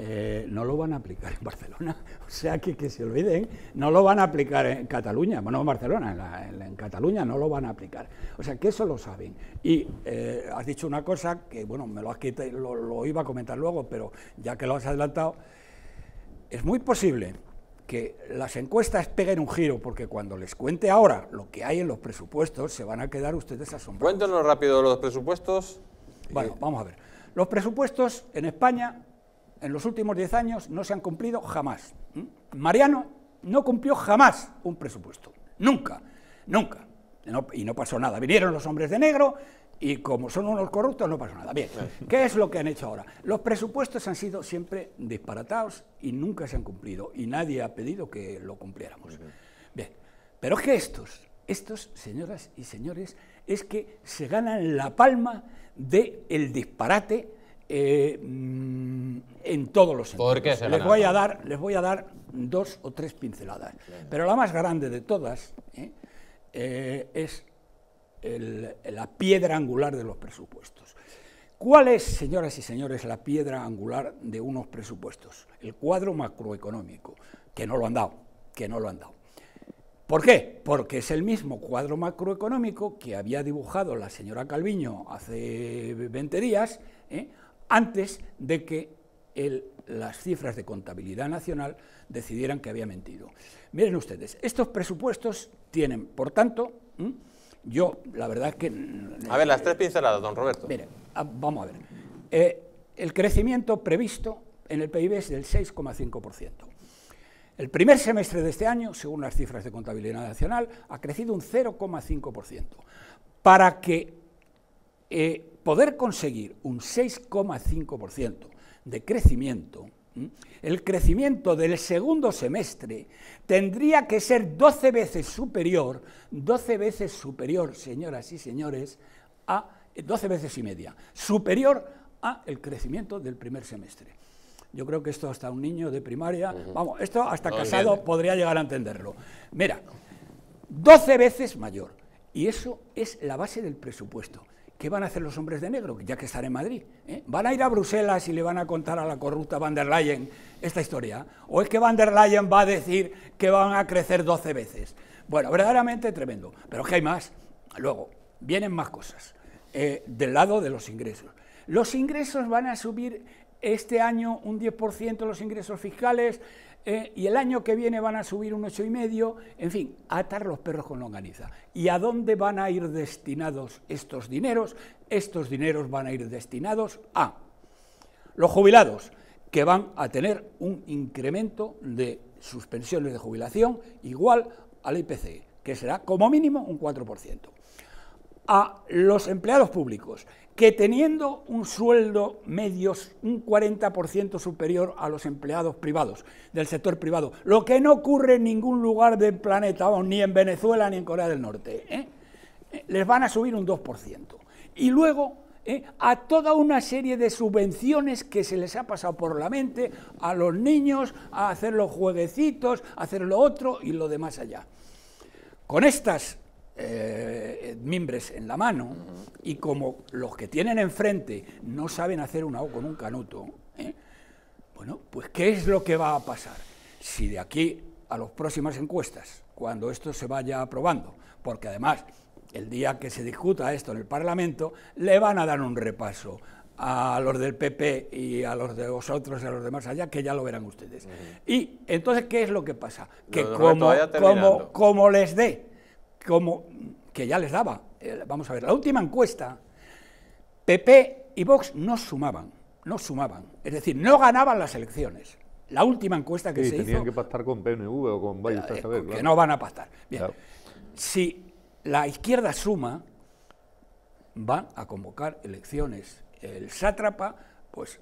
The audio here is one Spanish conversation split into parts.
Eh, no lo van a aplicar en Barcelona. O sea, que, que se olviden, no lo van a aplicar en Cataluña, bueno, en Barcelona, en, Cataluña no lo van a aplicar. O sea, que eso lo saben. Y eh, has dicho una cosa que, bueno, me lo, has quitado, lo, lo iba a comentar luego, pero ya que lo has adelantado, es muy posible que las encuestas peguen un giro, porque cuando les cuente ahora lo que hay en los presupuestos, se van a quedar ustedes asombrados. Cuéntanos rápido los presupuestos. Bueno, eh, vamos a ver. Los presupuestos en España en los últimos 10 años no se han cumplido jamás. ¿Mm? Mariano no cumplió jamás un presupuesto, nunca, nunca. y no pasó nada. Vinieron los hombres de negro y como son unos corruptos no pasó nada. Bien, ¿qué es lo que han hecho ahora? Los presupuestos han sido siempre disparatados y nunca se han cumplido y nadie ha pedido que lo cumpliéramos. Bien, pero es que estos, estos señoras y señores, es que se ganan la palma del el disparate eh, mm, en todos los sentidos. les, voy a dar, les voy a dar dos o tres pinceladas. Pero la más grande de todas ¿eh? Eh, es la piedra angular de los presupuestos. ¿Cuál es, señoras y señores, la piedra angular de unos presupuestos? El cuadro macroeconómico, que no lo han dado, que no lo han dado. ¿Por qué? Porque es el mismo cuadro macroeconómico que había dibujado la señora Calviño hace 20 días, antes de que las cifras de contabilidad nacional decidieran que había mentido. Miren ustedes, estos presupuestos tienen, por tanto, yo la verdad que... A ver, las eh, tres pinceladas, don Roberto. Mire, ah, vamos a ver. Eh, el crecimiento previsto en el PIB es del 6,5%. El primer semestre de este año, según las cifras de contabilidad nacional, ha crecido un 0,5%. Para que eh, poder conseguir un 6,5% de crecimiento, el crecimiento del segundo semestre tendría que ser 12 veces superior, 12 veces superior, señoras y señores, a 12 eh, veces y media, superior a el crecimiento del primer semestre. Yo creo que esto hasta un niño de primaria, vamos, esto hasta casado podría llegar a entenderlo. Mira, 12 veces mayor. Y eso es la base del presupuesto. ¿qué van a hacer los hombres de negro, ya que están en Madrid? ¿eh? ¿Van a ir a Bruselas y le van a contar a la corrupta van der Leyen esta historia? ¿O es que van der Leyen va a decir que van a crecer 12 veces? Bueno, verdaderamente tremendo. Pero qué que hay más. Luego, vienen más cosas. Eh, del lado de los ingresos. Los ingresos van a subir este año un 10% los ingresos fiscales, ¿eh? y el año que viene van a subir un ocho y medio, en fin, atar los perros con longaniza. ¿Y a dónde van a ir destinados estos dineros? Estos dineros van a ir destinados a los jubilados, que van a tener un incremento de sus pensiones de jubilación igual al IPC, que será como mínimo un 4% a los empleados públicos, que teniendo un sueldo medio un 40% superior a los empleados privados, del sector privado, lo que no ocurre en ningún lugar del planeta, ni en Venezuela ni en Corea del Norte, ¿eh? Eh, les van a subir un 2%. Y luego ¿eh? a toda una serie de subvenciones que se les ha pasado por la mente a los niños, a hacer los jueguecitos, hacer lo otro y lo demás allá. Con estas eh, mimbres en la mano y como los que tienen enfrente no saben hacer una O con un canuto, ¿eh? bueno, pues ¿qué es lo que va a pasar? Si de aquí a las próximas encuestas, cuando esto se vaya aprobando, porque además el día que se discuta esto en el Parlamento, le van a dar un repaso a los del PP y a los de vosotros y a los demás allá, que ya lo verán ustedes. Y entonces, ¿qué es lo que pasa? Que como, como les dé como que ya les daba. Eh, vamos a ver, la última encuesta, PP y Vox no sumaban, no sumaban, es decir, no ganaban las elecciones. La última encuesta que se tenían hizo... tenían que pactar con PNV o con eh, eh, a saber. Que no van a pactar. Bien, si la izquierda suma, van a convocar elecciones. El sátrapa, pues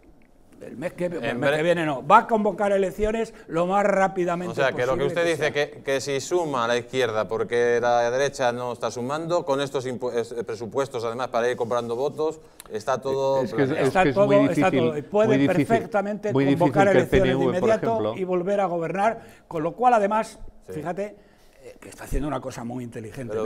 el mes, que, viene no. Va a convocar elecciones lo más rápidamente posible. O sea, que lo que usted dice, que, si suma a la izquierda porque la derecha no está sumando, con estos eh, presupuestos además para ir comprando votos, está eh, todo... Es es está, todo está, todo Puede perfectamente convocar elecciones de inmediato y volver a gobernar, con lo cual además, fíjate, eh, que está haciendo una cosa muy inteligente.